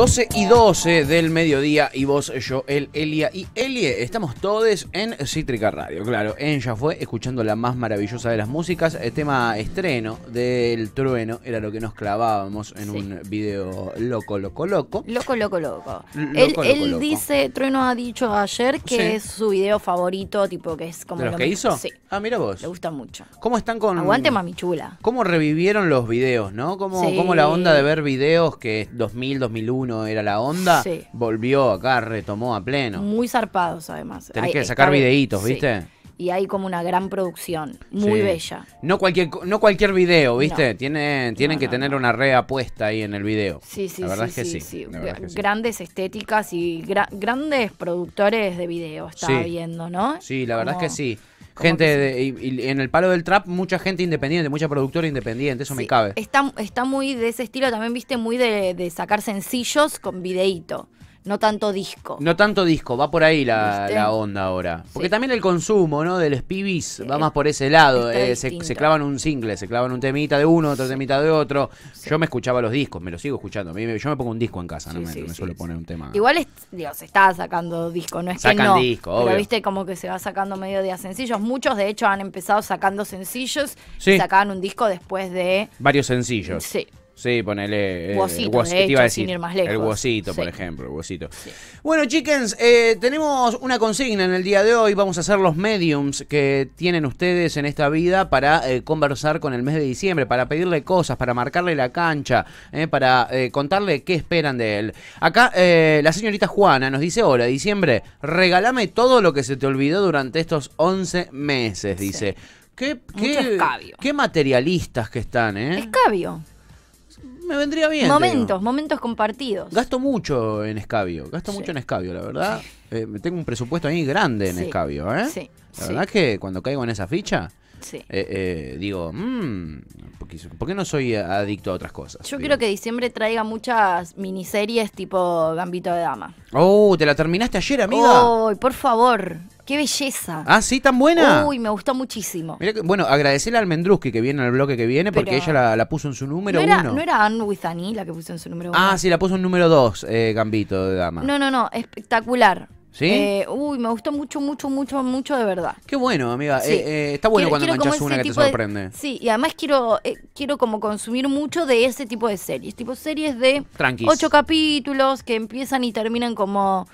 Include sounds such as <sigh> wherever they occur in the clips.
12 y 12 del mediodía y vos, yo, el Elia y Elie. Estamos todos en Cítrica Radio, claro. En Ya Fue, escuchando la más maravillosa de las músicas. El tema estreno del trueno era lo que nos clavábamos en un video loco, loco, loco. Loco, loco, loco. él, dice, trueno ha dicho ayer que es su video favorito, tipo que es como... lo que hizo? Sí. Ah, mira vos. Le gusta mucho. ¿Cómo están con. Aguante mamichula? chula. ¿Cómo revivieron los videos, no? ¿Cómo, cómo la onda de ver videos que 2000, 2001 era la onda? Sí. Volvió acá, retomó a pleno. Muy zarpados, además. Tenés que sacar videitos, ¿viste? y hay como una gran producción, muy bella. No cualquier, no cualquier video, ¿viste? Tienen, tienen que tener una rea puesta ahí en el video. Sí, sí, La verdad es que sí. grandes estéticas y grandes productores de video, estaba viendo, ¿no? Sí, la verdad es que sí. Gente y, en el palo del trap, mucha gente independiente, mucha productora independiente, eso me cabe. Está, muy de ese estilo, también viste, muy de, de sacar sencillos con videíto. No tanto disco. No tanto disco, va por ahí la, onda ahora. Porque también el consumo, ¿no? del los pibis va más por ese lado. Eh, se, clavan un single, se clavan un temita de uno, otro temita de otro. Yo me escuchaba los discos, me los sigo escuchando. Yo me pongo un disco en casa, no me, suelo poner un tema. Igual, es, se está sacando disco, no es que no. disco, Pero viste como que se va sacando medio día sencillos. Muchos, de hecho, han empezado sacando sencillos y sacaban un disco después de... Varios sencillos. Sí. Sí, ponele. Eh, el hecho, El huesito, por ejemplo, huesito. Bueno, chickens, eh, tenemos una consigna en el día de hoy. Vamos a hacer los mediums que tienen ustedes en esta vida para eh, conversar con el mes de diciembre, para pedirle cosas, para marcarle la cancha, para contarle qué esperan de él. Acá la señorita Juana nos dice: Hola, diciembre, regálame todo lo que se te olvidó durante estos 11 meses, dice. Qué, qué, materialistas que están, ¿eh? cabio me vendría bien. Momentos, momentos compartidos. Gasto mucho en escabio, gasto mucho en escabio, la verdad. Eh, tengo un presupuesto ahí grande en escabio, ¿eh? La verdad que cuando caigo en esa ficha, eh, eh, digo, mmm, ¿por qué no soy adicto a otras cosas? Yo quiero que diciembre traiga muchas miniseries tipo Gambito de Dama. Oh, ¿te la terminaste ayer, amiga? Oh, por favor. Qué belleza. Ah, sí, tan buena. Uy, me gustó muchísimo. bueno, agradecerle al Mendruski que viene al bloque que viene porque ella la, puso en su número uno. ¿No era Anne e la que puso en su número uno? Ah, sí, la puso en número dos, eh, Gambito de Dama. No, no, no, espectacular. ¿Sí? Eh, uy, me gustó mucho, mucho, mucho, mucho de verdad. Qué bueno, amiga. Eh, está bueno cuando manchas una que te sorprende. sí, y además quiero, quiero como consumir mucho de ese tipo de series. Tipo series de ocho capítulos que empiezan y terminan como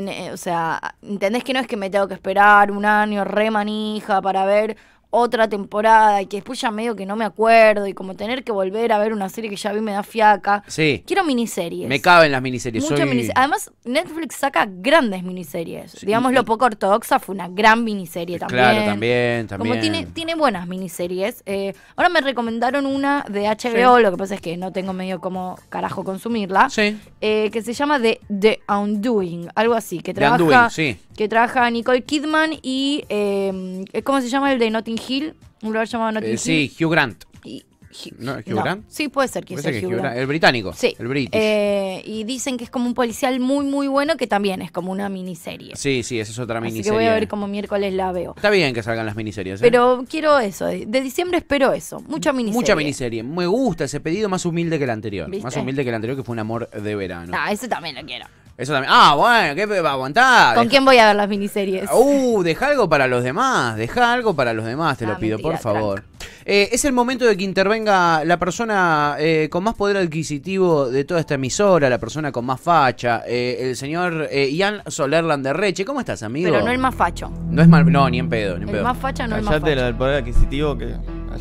eh, o sea, ¿entendés que no es que me tengo que esperar un año remanija para ver otra temporada y que después ya medio que no me acuerdo y como tener que volver a ver una serie que ya vi me da fiaca. Sí. Quiero miniseries. Me caben las miniseries. Muchas miniseries. Además, Netflix saca grandes miniseries. Digamos, lo poco ortodoxa fue una gran miniserie también. Eh, claro, también, Como tiene, buenas miniseries. Eh, ahora me recomendaron una de HBO, lo que pasa es que no tengo medio como carajo consumirla. Sí. Eh, que se llama The, Undoing, algo así, que trabaja, The que trabaja Nicole Kidman y, eh, ¿cómo se llama el de Notting Hill, un lugar llamado Notting eh, Sí, Hugh Grant. Hugh Grant? Sí, puede ser que sea Hugh Grant. El británico. Sí. El british. Eh, y dicen que es como un policial muy, muy bueno que también es como una miniserie. Sí, sí, esa es otra miniserie. que voy a ver como miércoles la veo. Está bien que salgan las miniseries. ¿eh? Pero quiero eso. De diciembre espero eso. Mucha miniserie. Mucha miniserie. Me gusta ese pedido más humilde que el anterior. Más humilde que el anterior, que fue un amor de verano. Ah, ese también lo quiero. Eso también. Ah, bueno, ¿qué va a aguantar? ¿Con quién voy a ver las miniseries? Uh, deja algo para los demás, deja algo para los demás, te lo ah, pido, por favor. Eh, es el momento de que intervenga la persona eh, con más poder adquisitivo de toda esta emisora, la persona con más facha, eh, el señor Ian Solerland de Reche. ¿Cómo estás, amigo? Pero no el más facho. No es mal, no, ni en pedo, ni en más facha no es más facho. poder adquisitivo que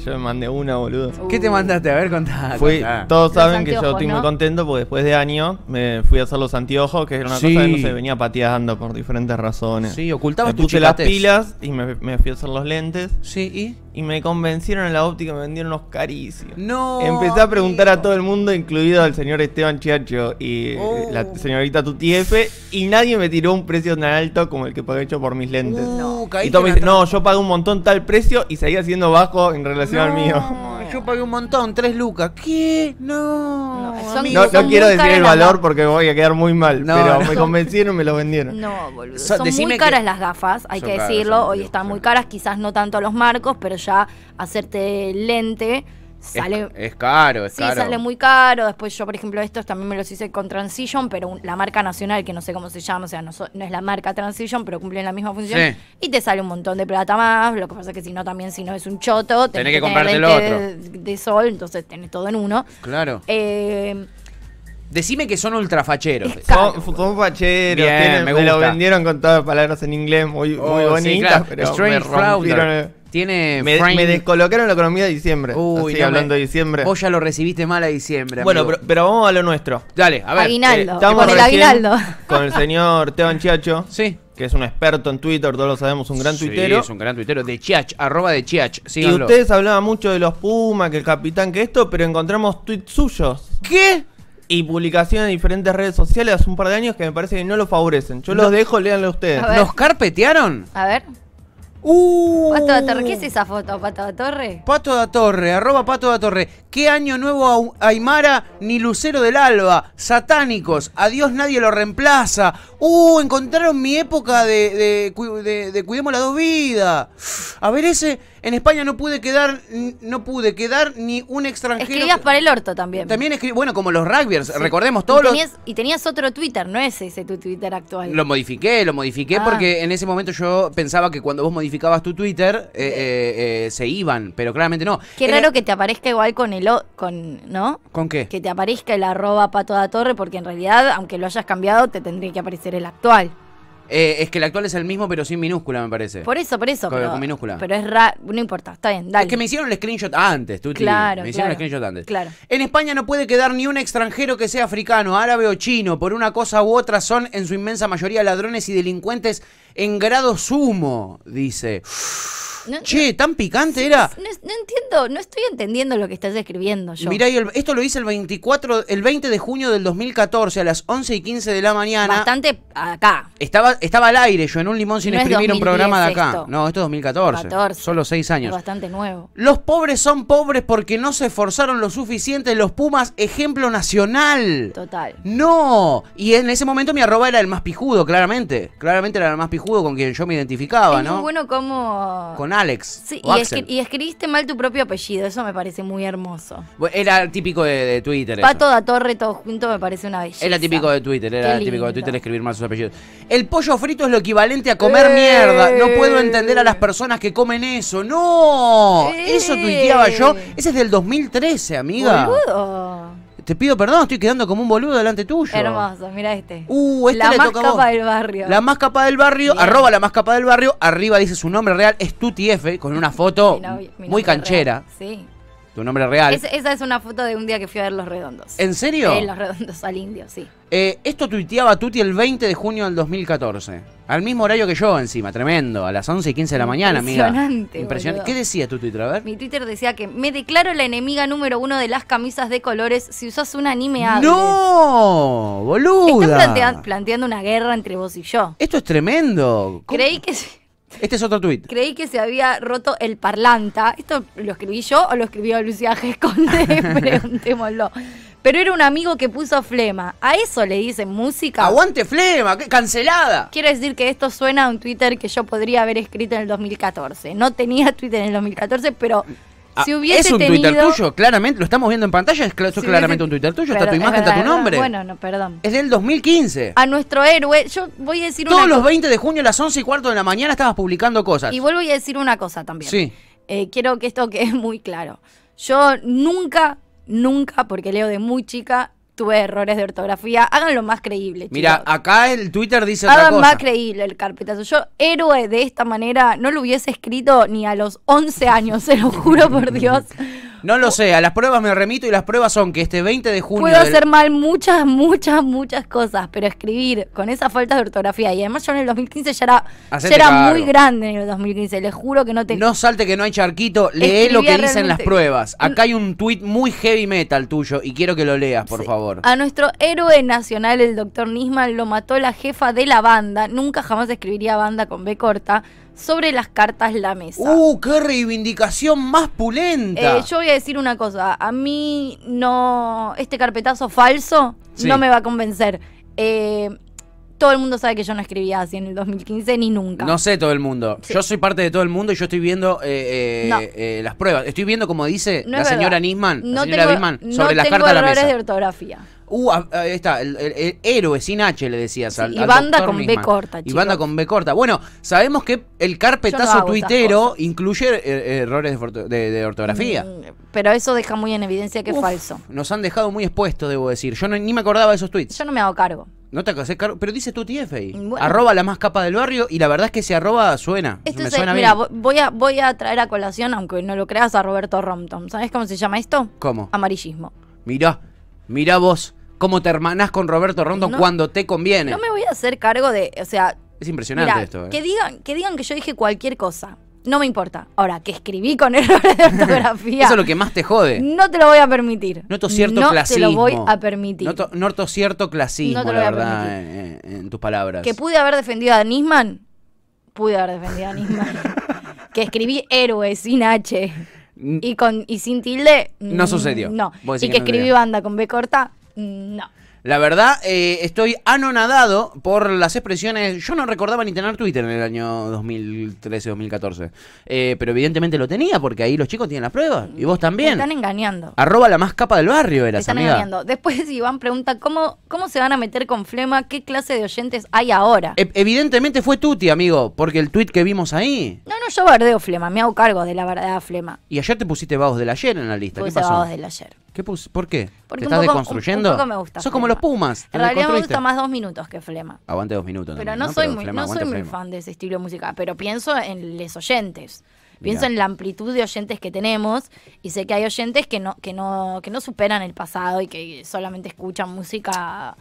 yo me mandé una, boludo. ¿Qué te mandaste? A ver, contá. Todos saben que yo estoy muy contento porque después de año me fui a hacer los anteojos, que era una cosa que no se venía pateando por diferentes razones. Sí, ocultaba. me puse las pilas y me, fui a hacer los lentes. Sí, ¿y? Y me convencieron en la óptica, me vendieron los carísimos No. Empecé a preguntar a todo el mundo, incluido al señor Esteban Chiacho y la oh. señorita Tutiefe, y nadie me tiró un precio tan alto como el que pagué hecho por mis lentes. y no, yo pagué un montón tal precio y seguía siendo bajo en relación yo pagué un montón, tres lucas. ¿Qué? No. No, quiero decir el valor porque voy a quedar muy mal. pero me convencieron y me lo vendieron. No, boludo. son muy caras las gafas, hay que decirlo. Hoy están muy caras, quizás no tanto los marcos, pero ya hacerte lente Sale, es, es caro, sí, sale muy caro. Después yo, por ejemplo, estos también me los hice con Transition, pero la marca nacional, que no sé cómo se llama, o sea, no, es la marca Transition, pero cumplen la misma función. Y te sale un montón de plata más. Lo que pasa es que si no, también si no es un choto, tenés, que, comprarte el otro. De, sol, entonces tenés todo en uno. Claro. Eh, Decime que son ultrafacheros. Son, facheros. me, lo vendieron con todas las palabras en inglés muy, oh, bonitas, Strange me tiene me, descolocaron la economía de diciembre. Uy, así, hablando de diciembre. Vos ya lo recibiste mal a diciembre. Bueno, pero, vamos a lo nuestro. Dale, a ver. Aguinaldo. Eh, estamos con el aguinaldo. Con el señor Teban Chiacho. Sí. Que es un experto en Twitter, todos lo sabemos, un gran tuitero. sí, es un gran tuitero. De Chiach, arroba de Chiach. Sí. Y ustedes hablaban mucho de los Pumas, que el capitán, que esto, pero encontramos tweets suyos. ¿Qué? y publicaciones en diferentes redes sociales hace un par de años que me parece que no lo favorecen. Yo los dejo, léanlo ustedes. ¿Nos carpetearon? A ver. Uh. Pato Torre, ¿qué es esa foto, Pato da Torre? Pato da Torre, arroba Pato da Torre. ¿Qué año nuevo Aymara ni Lucero del Alba? Satánicos, adiós nadie lo reemplaza. Uh, encontraron mi época de, de, Cuidemos la Dos Vidas. A ver ese, en España no pude quedar, no pude quedar ni un extranjero. Escribías para el orto también. También escribí, bueno, como los rugbyers, recordemos todos tenías, los... Y tenías otro Twitter, no es ese tu Twitter actual. Lo modifiqué, lo modifiqué ah. porque en ese momento yo pensaba que cuando vos modificabas tu Twitter eh, eh, eh, se iban, pero claramente no. Qué raro que te aparezca igual con el... con, ¿No? ¿Con qué? Que te aparezca el arroba pato da torre porque en realidad, aunque lo hayas cambiado, te tendría que aparecer el actual. Eh, es que el actual es el mismo, pero sin minúscula, me parece. Por eso, por eso. Con, pero, minúscula. Pero es ra no importa, está bien, dale. Es que me hicieron el screenshot antes, tú Claro, Me hicieron el screenshot antes. Claro. En España no puede quedar ni un extranjero que sea africano, árabe o chino. Por una cosa u otra son en su inmensa mayoría ladrones y delincuentes en grado sumo, dice. che, tan picante era. No, entiendo, no estoy entendiendo lo que estás escribiendo yo. Mirá, esto lo hice el 24, el 20 de junio del 2014 a las 11 y 15 de la mañana. Bastante acá. Estaba, estaba al aire yo en un limón sin escribir un programa de acá. No, esto es 2014. Solo 6 años. Es bastante nuevo. Los pobres son pobres porque no se esforzaron lo suficiente. Los Pumas, ejemplo nacional. Total. No. Y en ese momento mi arroba era el más pijudo, claramente. Claramente era el más pijudo juego con quien yo me identificaba, ¿no? bueno como... Con Alex. Sí, y, escribiste mal tu propio apellido, eso me parece muy hermoso. era típico de, Twitter. Pato toda da Torre, todo junto, me parece una belleza. Era típico de Twitter, era típico de Twitter escribir mal sus apellidos. El pollo frito es lo equivalente a comer eh. mierda. No puedo entender a las personas que comen eso. ¡No! Eh. Eso tuiteaba yo. Ese es del 2013, amiga. Te pido perdón, estoy quedando como un boludo delante tuyo. Hermoso, mira este. Uh, este la más capa del barrio. La más capa del barrio, arroba la más capa del barrio, arriba dice su nombre real, es Tuti F, con una foto muy canchera. Sí tu nombre real. esa es una foto de un día que fui a ver Los Redondos. ¿En serio? Sí, Los Redondos al Indio, sí. Eh, esto tuiteaba Tuti el 20 de junio del 2014. Al mismo horario que yo, encima, tremendo. A las 11 y 15 de la mañana, amiga. Impresionante. Impresionante. ¿Qué decía tu Twitter? A ver. Mi Twitter decía que me declaro la enemiga número uno de las camisas de colores si usas un anime ¡No! ¡Boluda! Están planteando una guerra entre vos y yo. Esto es tremendo. Creí que. sí. Este es otro tuit. Creí que se había roto el parlanta. ¿Esto lo escribí yo o lo escribió Lucía G. Conde? <laughs> Preguntémoslo. Pero era un amigo que puso flema. A eso le dicen música. ¡Aguante flema! ¡Qué cancelada! Quiero decir que esto suena a un Twitter que yo podría haber escrito en el 2014. No tenía Twitter en el 2014, pero Ah, es un Twitter tuyo, claramente, lo estamos viendo en pantalla, es claramente un Twitter tuyo, está tu imagen, está tu nombre. Bueno, no, perdón. Es del 2015. A nuestro héroe, yo voy a decir una cosa. Todos los 20 de junio a las 11 y cuarto de la mañana estabas publicando cosas. Y vuelvo a decir una cosa también. Sí. Eh, quiero que esto quede <laughs> muy claro. Yo nunca, nunca, porque leo de muy chica, tuve errores de ortografía. Háganlo más creíble. Mira, acá el Twitter dice Hagan otra cosa. más creíble el carpetazo. Yo, héroe de esta manera, no lo hubiese escrito ni a los 11 años, se lo juro por Dios. <laughs> No lo sé, a las pruebas me remito y las pruebas son que este 20 de junio... Puedo hacer mal muchas, muchas, muchas cosas, pero escribir con esa falta de ortografía, y además yo en el 2015 ya era, era muy grande en el 2015, les juro que no te... No salte que no hay charquito, lee lo que dicen las pruebas. Acá hay un tuit muy heavy metal tuyo y quiero que lo leas, por favor. A nuestro héroe nacional, el doctor Nisman, lo mató la jefa de la banda, nunca jamás escribiría banda con B corta, sobre las cartas la mesa. ¡Uh, qué reivindicación más pulenta! Eh, yo voy a decir una cosa, a mí no, este carpetazo falso no me va a convencer. Eh, todo el mundo sabe que yo no escribía así en el 2015 ni nunca. No sé todo el mundo. Yo soy parte de todo el mundo y yo estoy viendo eh, eh, eh, las pruebas. Estoy viendo como dice la señora Nisman, la señora sobre las cartas errores la mesa. de ortografía. Uh, ahí está, el, héroe sin H le decías al, Y banda con B corta, chicos. Y banda con B corta. Bueno, sabemos que el carpetazo tuitero incluye errores de, ortografía. Mm, pero eso deja muy en evidencia que es falso. Nos han dejado muy expuestos, debo decir. Yo ni me acordaba de esos tweets. Yo no me hago cargo. No te hagas cargo, pero dice tu TF ahí. Arroba la más capa del barrio y la verdad es que si arroba suena. Esto es, suena mira, voy a, voy a traer a colación, aunque no lo creas, a Roberto Rompton. ¿Sabes cómo se llama esto? ¿Cómo? Amarillismo. mira mira vos cómo te hermanás con Roberto Rompton cuando te conviene. No me voy a hacer cargo de, o sea... Es impresionante esto. Eh. Que, digan, que digan que yo dije cualquier cosa. No me importa. Ahora, que escribí con <laughs> errores de ortografía. Eso es lo que más te jode. No te lo voy a permitir. No cierto no No te lo voy a permitir. Noto, cierto clasismo, no te lo voy a permitir en, tus palabras. Que pude haber defendido a Nisman. Pude haber defendido a Nisman. <laughs> que escribí héroe sin H. Mm. Y, con, y sin tilde. No sucedió. Y que, escribí banda con B corta. No. La verdad, eh, estoy anonadado por las expresiones. Yo no recordaba ni tener Twitter en el año 2013-2014. Eh, pero evidentemente lo tenía, porque ahí los chicos tienen las pruebas. Y vos también. Me están engañando. Arroba la más capa del barrio, era están engañando. Después <laughs> Iván pregunta: ¿cómo, ¿cómo se van a meter con Flema? ¿Qué clase de oyentes hay ahora? E, evidentemente fue Tuti, amigo, porque el tweet que vimos ahí. No, no, yo bardeo Flema, me hago cargo de la verdad Flema. Y ayer te pusiste vagos del ayer en la lista. Puse ¿Qué vagos del ayer. ¿Qué ¿Por qué? Porque ¿Te estás deconstruyendo? Un, gusta. como los Pumas. En realidad me gusta más dos minutos que Flema. Aguante dos minutos. Pero no, soy, muy, no soy muy fan de ese estilo de música, pero pienso en los oyentes. Pienso en la amplitud de oyentes que tenemos y sé que hay oyentes que no, que no, que no superan el pasado y que solamente escuchan música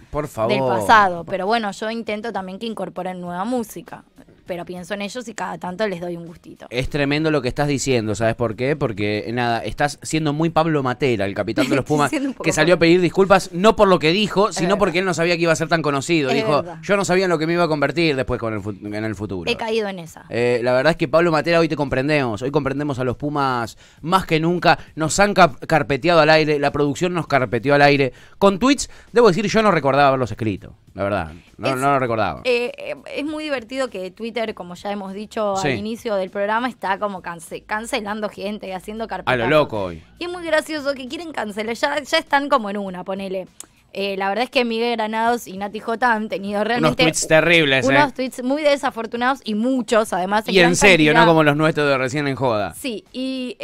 del pasado. Pero bueno, yo intento también que incorporen nueva música pero pienso en ellos y cada tanto les doy un gustito. Es tremendo lo que estás diciendo, ¿sabes por qué? Porque nada, estás siendo muy Pablo Matera, el capitán de los <laughs> Pumas, que salió a pedir disculpas no por lo que dijo, sino porque él no sabía que iba a ser tan conocido. dijo, yo no sabía en lo que me iba a convertir después en el futuro. He caído en esa. Eh, la verdad es que Pablo Matera hoy te comprendemos, hoy comprendemos a los Pumas más que nunca, nos han carpeteado al aire, la producción nos carpeteó al aire. Con tweets, debo decir, yo no recordaba haberlos escrito. La verdad, no, lo recordaba. Eh, eh, es muy divertido que Twitter, como ya hemos dicho al inicio del programa, está como cancelando gente y haciendo carpetas. A lo loco hoy. Y es muy gracioso que quieren cancelar, ya, ya están como en una, ponele. Eh, la verdad es que Miguel Granados y Nati J han tenido realmente. Unos tweets terribles, Unos eh. tweets muy desafortunados y muchos, además. y en serio, no como los nuestros de recién en joda. Sí, y,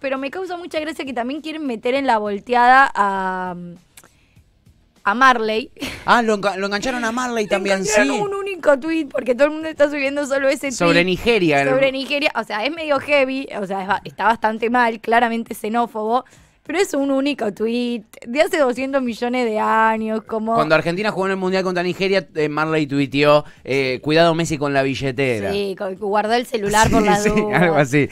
pero me causa mucha gracia que también quieren meter en la volteada a a Marley. Ah, lo, engancharon a Marley <laughs> también, sí. un único tweet porque todo el mundo está subiendo solo ese tweet. Sobre Nigeria. Sobre Nigeria, o sea, es medio heavy, o sea, está bastante mal, claramente xenófobo. Pero es un único tweet de hace 200 millones de años. como Cuando Argentina jugó en el Mundial contra Nigeria, eh, Marley tuiteó, eh, cuidado Messi con la billetera. Sí, guardó el celular <laughs> por la sí, algo así.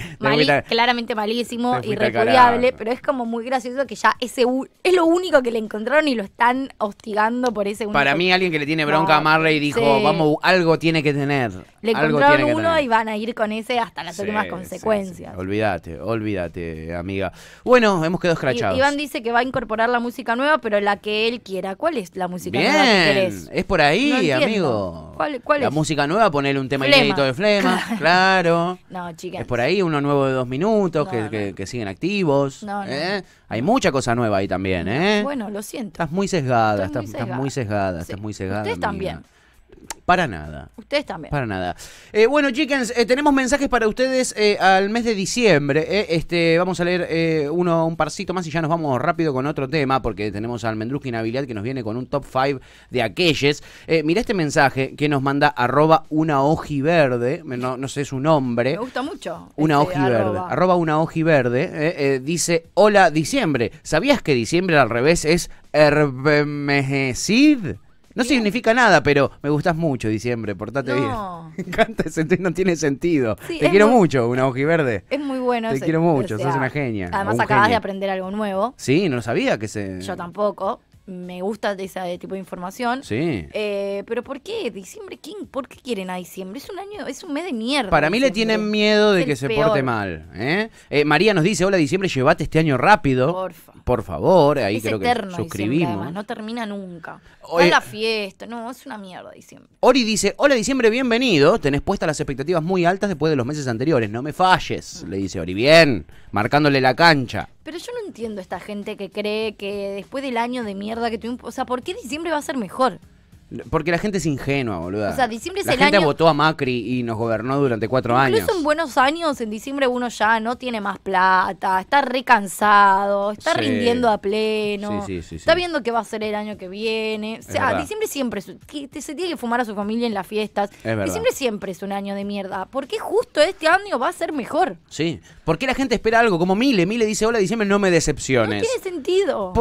Claramente malísimo, irrepudiable, pero es como muy gracioso que ya ese es lo único que le encontraron y lo están hostigando por ese único. Para mí alguien que le tiene bronca a Marley dijo, vamos, algo tiene que tener. Le encontraron uno y van a ir con ese hasta las últimas consecuencias. Olvídate, olvídate, amiga. Bueno, hemos quedado Iván dice que va a incorporar la música nueva, pero la que él quiera. ¿Cuál es la música nueva que querés? Es por ahí, amigo. ¿Cuál, cuál la música nueva, ponerle un tema inédito de Flema, <laughs> claro. No, chicas. Es por ahí, uno nuevo de dos minutos, que, siguen activos. ¿eh? Hay mucha cosa nueva ahí también, ¿eh? Bueno, lo siento. Estás muy sesgada, estás muy sesgada, estás muy sesgada. Ustedes también. Para nada. Ustedes también. Para nada. Eh, bueno, chickens, eh, tenemos mensajes para ustedes eh, al mes de diciembre. este, vamos a leer uno, un parcito más y ya nos vamos rápido con otro tema, porque tenemos al Mendruski Navidad que nos viene con un top 5 de aquellos. mira este mensaje que nos manda arroba una ojiverde. No, sé su nombre. Me gusta mucho. Una este ojiverde. Arroba. una ojiverde. dice: Hola, diciembre. ¿Sabías que diciembre al revés es hermesid no significa nada, pero me gustas mucho diciembre, portate no. bien. <laughs> sentir no tiene sentido. Te quiero mucho, una verde. Es muy bueno. Te quiero mucho, sos una genia. Además acabas de aprender algo nuevo. Sí, no sabía que se... Yo tampoco me gusta ese tipo de información. Sí. Eh, pero ¿por qué? Diciembre, ¿quién? ¿por qué quieren a diciembre? Es un año, es un mes de mierda. Para mí le tienen miedo de que se porte mal. ¿eh? ¿eh? María nos dice, hola diciembre, llévate este año rápido. Por favor, ahí creo que suscribimos. no termina nunca. Hoy... la fiesta, no, es una mierda diciembre. Ori dice, hola diciembre, bienvenido. Tenés puestas las expectativas muy altas después de los meses anteriores. No me falles, le dice Ori. Bien, marcándole la cancha. Pero yo no entiendo esta gente que cree que después del año de mierda que tuvimos. O sea, ¿por qué diciembre va a ser mejor? Porque la gente es ingenua, boluda. O sea, diciembre es la gente votó a Macri y nos gobernó durante cuatro años. Incluso en buenos años, en diciembre uno ya no tiene más plata, está recansado, está rindiendo a pleno, sí, sí, está viendo qué va a ser el año que viene. O sea, diciembre siempre es... se tiene que fumar a su familia en las fiestas. Diciembre siempre es un año de mierda. ¿Por qué justo este año va a ser mejor? Sí. ¿Por qué la gente espera algo? Como Mile. Mile dice, hola, diciembre, no me decepciones. No tiene sentido.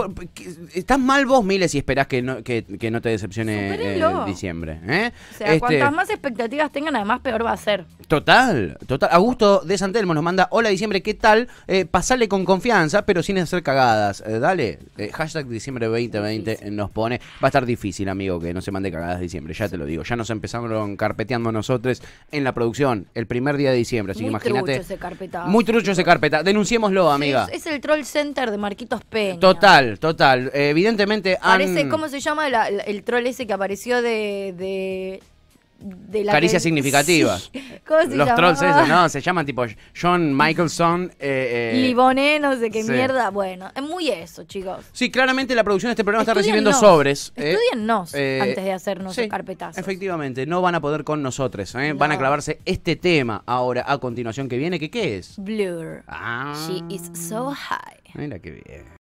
estás mal vos, Mile, si esperás que no, que no te decepcione eh, en diciembre. ¿eh? O sea, cuantas este, más expectativas tengan, además peor va a ser. Total, total. Augusto de Santelmo nos manda, hola diciembre, ¿qué tal? Eh, pasale con confianza, pero sin hacer cagadas. Eh, dale, eh, hashtag diciembre 2020 nos pone. Va a estar difícil, amigo, que no se mande cagadas diciembre, ya te lo digo. Ya nos empezaron carpeteando nosotros en la producción el primer día de diciembre, así que imagínate. Muy trucho ese carpeta. Muy trucho ese carpeta. Denunciémoslo, amiga. Es, el troll center de Marquitos P. Total, total. evidentemente... Parece, ¿cómo se llama el troll ese que apareció de... de... la Caricias significativa? <laughs> Los trolls esos, no, se llaman tipo John Michelson. Eh, eh no sé qué mierda. Bueno, es muy eso, chicos. Sí, claramente la producción de este programa está recibiendo sobres. Eh. Estudiennos eh, antes de hacernos sí, carpetazos. Efectivamente, no van a poder con nosotros. Van a clavarse este tema ahora, a continuación que viene, que qué es? Blur. Ah. She is so high. Mira qué bien.